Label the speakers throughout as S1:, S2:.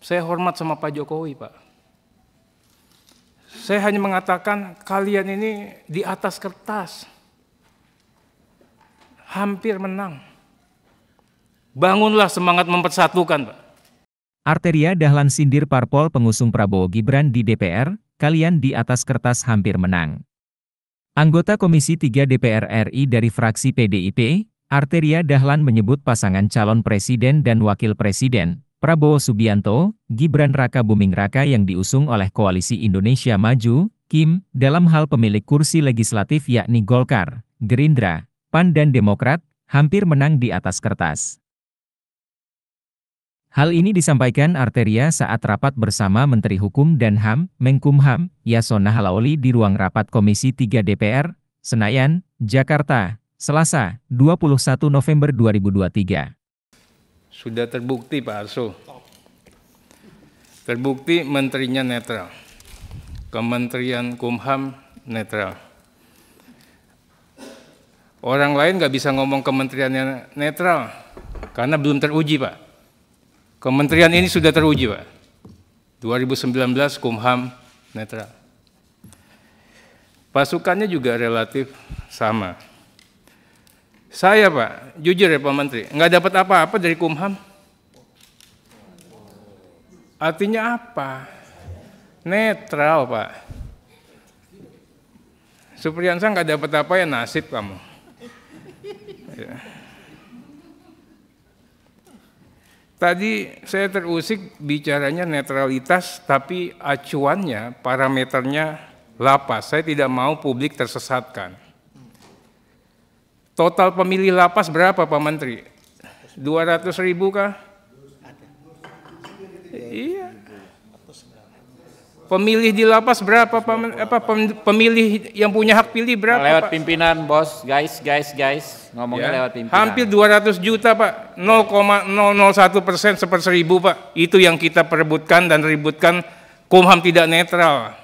S1: Saya hormat sama Pak Jokowi, Pak. Saya hanya mengatakan kalian ini di atas kertas. Hampir menang. Bangunlah semangat mempersatukan, Pak.
S2: Arteria Dahlan sindir parpol pengusung Prabowo Gibran di DPR, kalian di atas kertas hampir menang. Anggota Komisi 3 DPR RI dari fraksi PDIP, Arteria Dahlan menyebut pasangan calon presiden dan wakil presiden, Prabowo Subianto, Gibran Raka Buming Raka yang diusung oleh Koalisi Indonesia Maju, Kim, dalam hal pemilik kursi legislatif yakni Golkar, Gerindra, PAN dan Demokrat, hampir menang di atas kertas. Hal ini disampaikan Arteria saat rapat bersama Menteri Hukum dan HAM, Menkumham, Yasona Halaoli di ruang rapat Komisi 3 DPR, Senayan, Jakarta, Selasa, 21 November 2023.
S1: Sudah terbukti Pak Arso. Terbukti menterinya netral. Kementerian Kumham netral. Orang lain nggak bisa ngomong kementeriannya netral karena belum teruji Pak. Kementerian ini sudah teruji Pak. 2019 Kumham netral. Pasukannya juga relatif sama saya Pak, jujur ya Pak Menteri, nggak dapat apa-apa dari Kumham. Artinya apa? Netral Pak. Supriyansa nggak dapat apa ya nasib kamu. Ya. Tadi saya terusik bicaranya netralitas, tapi acuannya, parameternya lapas. Saya tidak mau publik tersesatkan. Total pemilih lapas berapa Pak Menteri? 200 ribu kah? Iya. Pemilih di lapas berapa Pak apa pemilih yang punya hak pilih berapa? Lewat Pak? pimpinan, Bos. Guys, guys, guys. Ngomongnya ya. lewat pimpinan. Hampir 200 juta, Pak. 0,001 persen seper seribu, Pak. Itu yang kita perebutkan dan ributkan Kumham tidak netral.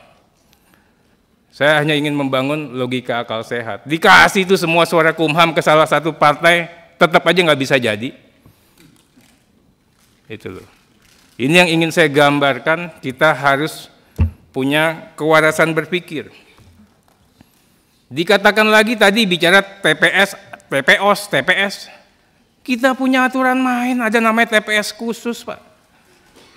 S1: Saya hanya ingin membangun logika akal sehat. Dikasih itu semua suara kumham ke salah satu partai, tetap aja nggak bisa jadi. Itu loh. Ini yang ingin saya gambarkan, kita harus punya kewarasan berpikir. Dikatakan lagi tadi bicara TPS, TPOS, TPS. Kita punya aturan main, ada namanya TPS khusus, Pak.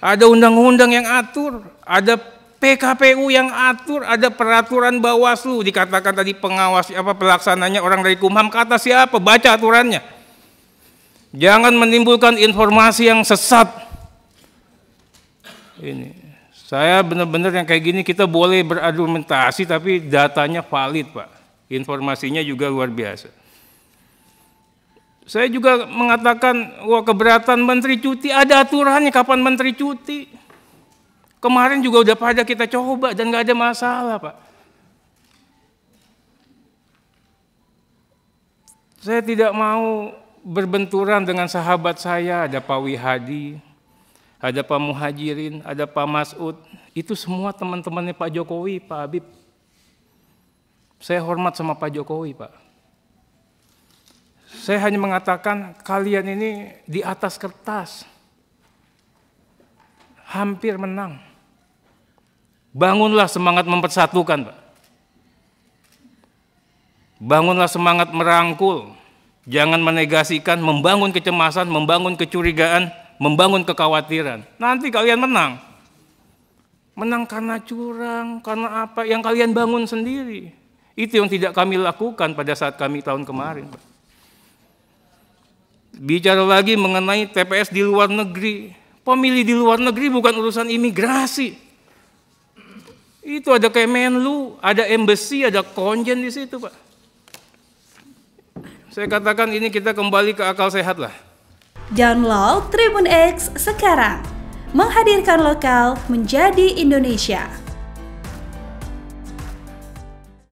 S1: Ada undang-undang yang atur, ada PKPU yang atur ada peraturan Bawaslu dikatakan tadi pengawas apa pelaksananya orang dari Kumham kata siapa baca aturannya jangan menimbulkan informasi yang sesat ini saya benar-benar yang kayak gini kita boleh berargumentasi tapi datanya valid Pak informasinya juga luar biasa saya juga mengatakan wah keberatan menteri cuti ada aturannya kapan menteri cuti Kemarin juga udah pada kita coba dan nggak ada masalah, Pak. Saya tidak mau berbenturan dengan sahabat saya, ada Pak Wihadi, ada Pak Muhajirin, ada Pak Masud. Itu semua teman-temannya Pak Jokowi, Pak Habib. Saya hormat sama Pak Jokowi, Pak. Saya hanya mengatakan kalian ini di atas kertas hampir menang. Bangunlah semangat mempersatukan, Pak. Bangunlah semangat merangkul. Jangan menegasikan, membangun kecemasan, membangun kecurigaan, membangun kekhawatiran. Nanti kalian menang. Menang karena curang, karena apa yang kalian bangun sendiri. Itu yang tidak kami lakukan pada saat kami tahun kemarin. Bicara lagi mengenai TPS di luar negeri. Pemilih di luar negeri bukan urusan imigrasi itu ada Kemenlu, ada embassy, ada konjen di situ, Pak. Saya katakan ini kita kembali ke akal sehat lah. Download Tribun X sekarang.
S2: Menghadirkan lokal menjadi Indonesia.